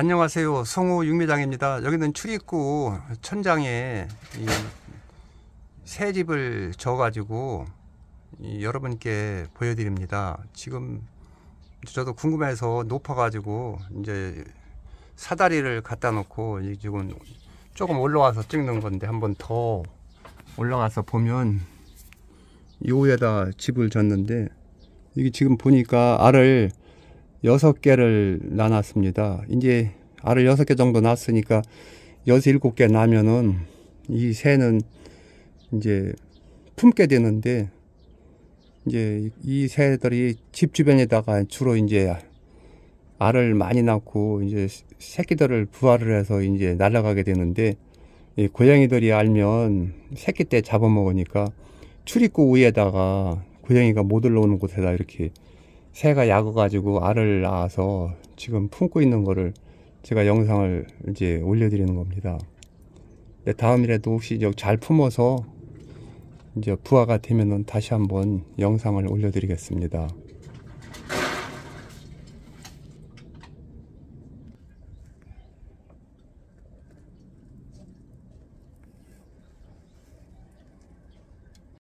안녕하세요. 송호 육미장입니다 여기는 출입구 천장에 새 집을 져가지고 여러분께 보여드립니다. 지금 저도 궁금해서 높아가지고 이제 사다리를 갖다 놓고 지금 조금 올라와서 찍는 건데 한번 더 올라가서 보면 이 위에다 집을 졌는데 이게 지금 보니까 알을 여섯 개를 나눴습니다. 이제 알을 여섯 개 정도 낳았으니까 여섯 일곱 개 나면은 이 새는 이제 품게 되는데 이제 이 새들이 집 주변에다가 주로 이제 알을 많이 낳고 이제 새끼들을 부화를 해서 이제 날아가게 되는데 이 고양이들이 알면 새끼 때 잡아먹으니까 출입구 위에다가 고양이가 못 올라오는 곳에다 이렇게 새가 약어 가지고 알을 낳아서 지금 품고 있는 거를 제가 영상을 이제 올려드리는 겁니다. 네, 다음이라도 혹시 잘 품어서 이제 부화가 되면 다시 한번 영상을 올려드리겠습니다.